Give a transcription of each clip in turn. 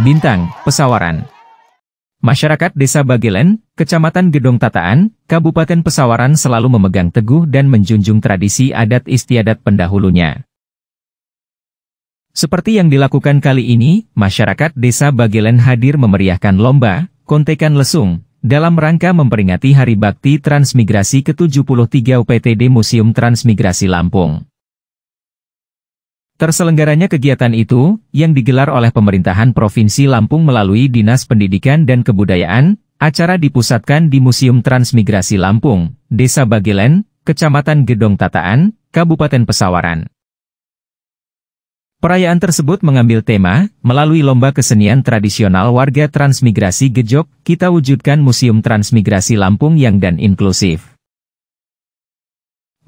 Bintang, Pesawaran. Masyarakat Desa Bagelen, Kecamatan Gedong Tataan, Kabupaten Pesawaran selalu memegang teguh dan menjunjung tradisi adat istiadat pendahulunya. Seperti yang dilakukan kali ini, masyarakat Desa Bagelen hadir memeriahkan lomba, kontekan lesung, dalam rangka memperingati Hari Bakti Transmigrasi ke-73 UPTD Museum Transmigrasi Lampung. Terselenggaranya kegiatan itu, yang digelar oleh pemerintahan Provinsi Lampung melalui Dinas Pendidikan dan Kebudayaan, acara dipusatkan di Museum Transmigrasi Lampung, Desa Bagelen, Kecamatan Gedong Tataan, Kabupaten Pesawaran. Perayaan tersebut mengambil tema, melalui lomba kesenian tradisional warga transmigrasi Gejok, kita wujudkan Museum Transmigrasi Lampung yang dan inklusif.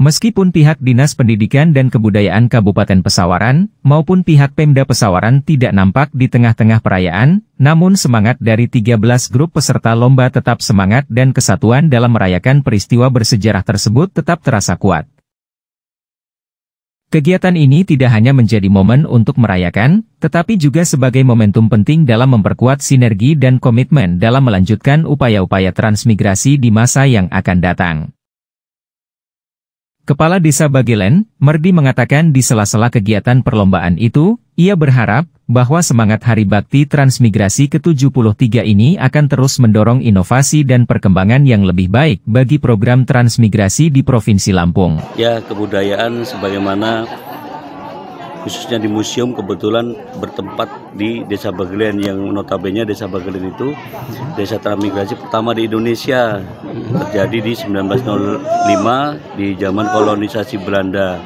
Meskipun pihak Dinas Pendidikan dan Kebudayaan Kabupaten Pesawaran maupun pihak Pemda Pesawaran tidak nampak di tengah-tengah perayaan, namun semangat dari 13 grup peserta lomba tetap semangat dan kesatuan dalam merayakan peristiwa bersejarah tersebut tetap terasa kuat. Kegiatan ini tidak hanya menjadi momen untuk merayakan, tetapi juga sebagai momentum penting dalam memperkuat sinergi dan komitmen dalam melanjutkan upaya-upaya transmigrasi di masa yang akan datang. Kepala Desa Bagelen, Merdi mengatakan di sela-sela kegiatan perlombaan itu, ia berharap bahwa semangat Hari Bakti Transmigrasi ke-73 ini akan terus mendorong inovasi dan perkembangan yang lebih baik bagi program transmigrasi di Provinsi Lampung. Ya, kebudayaan sebagaimana khususnya di museum kebetulan bertempat di Desa Bagelen yang notabene Desa Bagelen itu desa transmigrasi pertama di Indonesia terjadi di 1905 di zaman kolonisasi Belanda.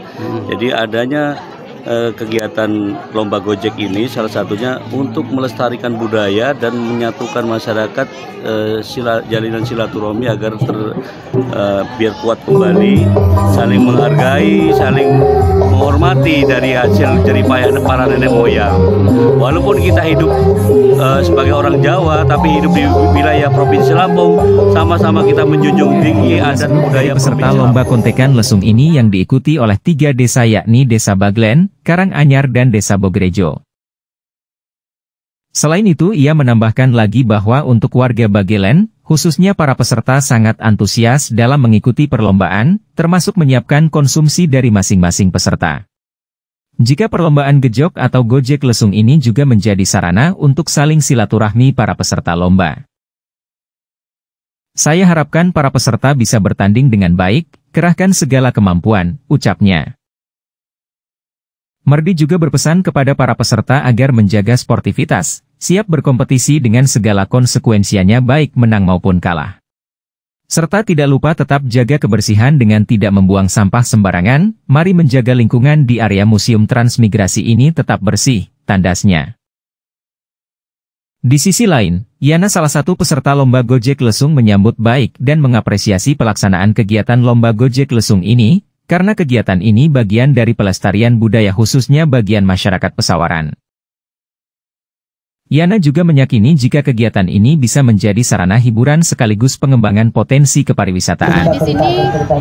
Jadi adanya eh, kegiatan lomba gojek ini salah satunya untuk melestarikan budaya dan menyatukan masyarakat eh, sila, jalinan silaturahmi agar ter, eh, biar kuat kembali, saling menghargai, saling menghormati dari hasil jeripayah para nenek moyang. Walaupun kita hidup uh, sebagai orang Jawa, tapi hidup di wilayah Provinsi Lampung, sama-sama kita menjunjung tinggi adat budaya peserta lomba kontekan lesung ini yang diikuti oleh tiga desa yakni Desa Baglen, Karanganyar dan Desa Bogrejo. Selain itu ia menambahkan lagi bahwa untuk warga Bagelen, khususnya para peserta sangat antusias dalam mengikuti perlombaan, termasuk menyiapkan konsumsi dari masing-masing peserta. Jika perlombaan gejok atau gojek lesung ini juga menjadi sarana untuk saling silaturahmi para peserta lomba. Saya harapkan para peserta bisa bertanding dengan baik, kerahkan segala kemampuan, ucapnya. Merdi juga berpesan kepada para peserta agar menjaga sportivitas, siap berkompetisi dengan segala konsekuensinya baik menang maupun kalah. Serta tidak lupa tetap jaga kebersihan dengan tidak membuang sampah sembarangan, mari menjaga lingkungan di area museum transmigrasi ini tetap bersih, tandasnya. Di sisi lain, Yana salah satu peserta Lomba Gojek Lesung menyambut baik dan mengapresiasi pelaksanaan kegiatan Lomba Gojek Lesung ini, karena kegiatan ini bagian dari pelestarian budaya khususnya bagian masyarakat pesawaran. Yana juga meyakini jika kegiatan ini bisa menjadi sarana hiburan sekaligus pengembangan potensi kepariwisataan. di sini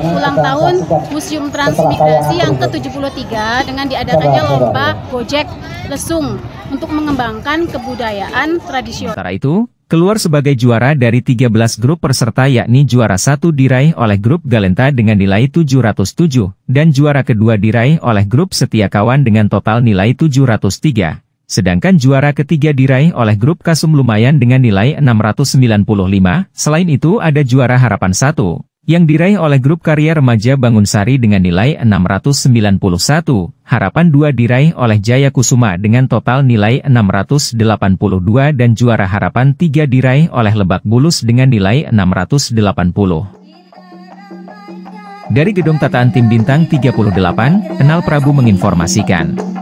ulang tahun Museum Transmigrasi yang ke-73 dengan diadakannya lomba Gojek Lesung untuk mengembangkan kebudayaan tradisional. Sementara itu, keluar sebagai juara dari 13 grup peserta yakni juara satu diraih oleh grup Galenta dengan nilai 707 dan juara kedua diraih oleh grup Setia Kawan dengan total nilai 703. Sedangkan juara ketiga diraih oleh grup Kasum Lumayan dengan nilai 695, selain itu ada juara Harapan satu yang diraih oleh grup karya remaja Bangunsari dengan nilai 691, Harapan dua diraih oleh Jaya Kusuma dengan total nilai 682 dan juara Harapan tiga diraih oleh Lebak Bulus dengan nilai 680. Dari Gedung Tataan Tim Bintang 38, Kenal Prabu menginformasikan.